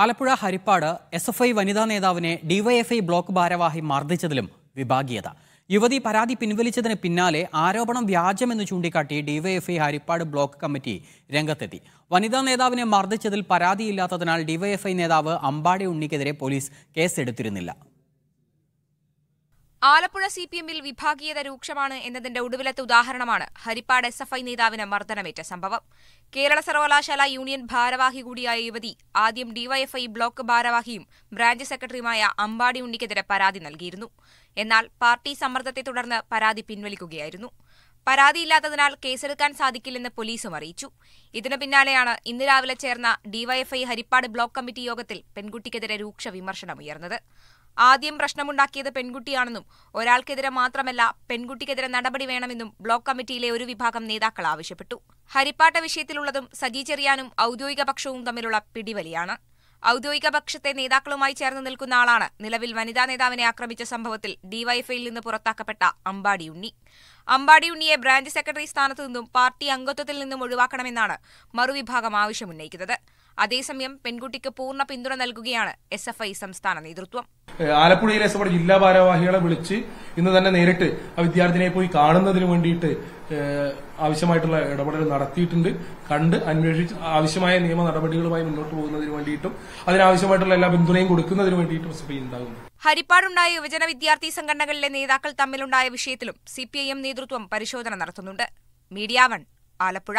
Alappuzha Harippad S F I വനിതാ നേതാവിനെ DYFI block ഭാരവാഹി മർദ്ദിച്ചതിലും വിഭാഗീയത യുവതി പരാതി പിൻവലിച്ചതിന് പിന്നാലെ ആരോപണം വ്യാജമെന്ന് ചൂണ്ടിക്കാട്ടി ഡിവൈഎഫ്ഐ ഹരിപ്പാട് ബ്ലോക്ക് കമ്മിറ്റി രംഗത്തെത്തി വനിതാ നേതാവിനെ മർദ്ദിച്ചതിൽ പരാതിയില്ലാത്തതിനാൽ ഡിവൈഎഫ്ഐ നേതാവ് അമ്പാടി ഉണ്ണിക്കെതിരെ പോലീസ് കേസെടുത്തിരുന്നില്ല ആലപ്പുഴ സി പി എമ്മിൽ വിഭാഗീയത രൂക്ഷമാണ് എന്നതിന്റെ ഒടുവിലത്തെ ഉദാഹരണമാണ് ഹരിപ്പാട് എസ് എഫ് ഐ നേതാവിന് മർദ്ദനമേറ്റ സംഭവം കേരള സർവകലാശാല യൂണിയൻ ഭാരവാഹി കൂടിയായ യുവതി ആദ്യം ഡിവൈഎഫ്ഐ ബ്ലോക്ക് ഭാരവാഹിയും ബ്രാഞ്ച് സെക്രട്ടറിയുമായ അമ്പാടി ഉണ്ണിക്കെതിരെ പരാതി നൽകിയിരുന്നു എന്നാൽ പാർട്ടി സമ്മർദ്ദത്തെ തുടർന്ന് പരാതി പിൻവലിക്കുകയായിരുന്നു പരാതിയില്ലാത്തതിനാൽ കേസെടുക്കാൻ സാധിക്കില്ലെന്ന് പോലീസും അറിയിച്ചു ഇതിനു പിന്നാലെയാണ് ഇന്ന് രാവിലെ ചേർന്ന ഡിവൈഎഫ്ഐ ഹരിപ്പാട് ബ്ലോക്ക് കമ്മിറ്റി യോഗത്തിൽ പെൺകുട്ടിക്കെതിരെ രൂക്ഷ വിമർശനമുയർന്നത് ആദ്യം പ്രശ്നമുണ്ടാക്കിയത് പെൺകുട്ടിയാണെന്നും ഒരാൾക്കെതിരെ മാത്രമല്ല പെൺകുട്ടിക്കെതിരെ നടപടി വേണമെന്നും ബ്ലോക്ക് കമ്മിറ്റിയിലെ ഒരു വിഭാഗം നേതാക്കൾ ആവശ്യപ്പെട്ടു ഹരിപ്പാട്ട വിഷയത്തിലുള്ളതും സജി ചെറിയാനും ഔദ്യോഗിക പക്ഷവും തമ്മിലുള്ള പിടിവലിയാണ് ഔദ്യോഗിക പക്ഷത്തെ നേതാക്കളുമായി ചേർന്ന് നിൽക്കുന്ന ആളാണ് നിലവിൽ വനിതാ നേതാവിനെ ആക്രമിച്ച സംഭവത്തിൽ ഡിവൈഎഫ്ഐയിൽ നിന്ന് പുറത്താക്കപ്പെട്ട അമ്പാടി ഉണ്ണി അമ്പാടി ഉണ്ണിയെ ബ്രാഞ്ച് സെക്രട്ടറി സ്ഥാനത്തു നിന്നും പാർട്ടി അംഗത്വത്തിൽ നിന്നും ഒഴിവാക്കണമെന്നാണ് മറുവിഭാഗം ആവശ്യമുന്നയിക്കുന്നത് അതേസമയം പെൺകുട്ടിക്ക് പൂർണ്ണ പിന്തുണ നൽകുകയാണ് എസ് സംസ്ഥാന നേതൃത്വം ആലപ്പുഴയിലെ എസ് ജില്ലാ ഭാരവാഹികളെ വിളിച്ച് ഇന്ന് തന്നെ നേരിട്ട് ആ വിദ്യാർത്ഥിനെ പോയി കാണുന്നതിന് വേണ്ടിയിട്ട് ആവശ്യമായിട്ടുള്ള ഇടപെടൽ നടത്തിയിട്ടുണ്ട് കണ്ട് അന്വേഷിച്ച് ആവശ്യമായ നിയമ നടപടികളുമായി മുന്നോട്ട് പോകുന്നതിന് വേണ്ടിയിട്ടും അതിനാവശ്യമായിട്ടുള്ള എല്ലാ പിന്തുണയും കൊടുക്കുന്നതിന് വേണ്ടിയിട്ടും എസ് ഉണ്ടാകുന്നു ഹരിപ്പാടുണ്ടായ യുവജന വിദ്യാർത്ഥി സംഘടനകളിലെ നേതാക്കൾ തമ്മിലുണ്ടായ വിഷയത്തിലും സിപിഐഎം നേതൃത്വം പരിശോധന നടത്തുന്നുണ്ട് മീഡിയ വൺ ആലപ്പുഴ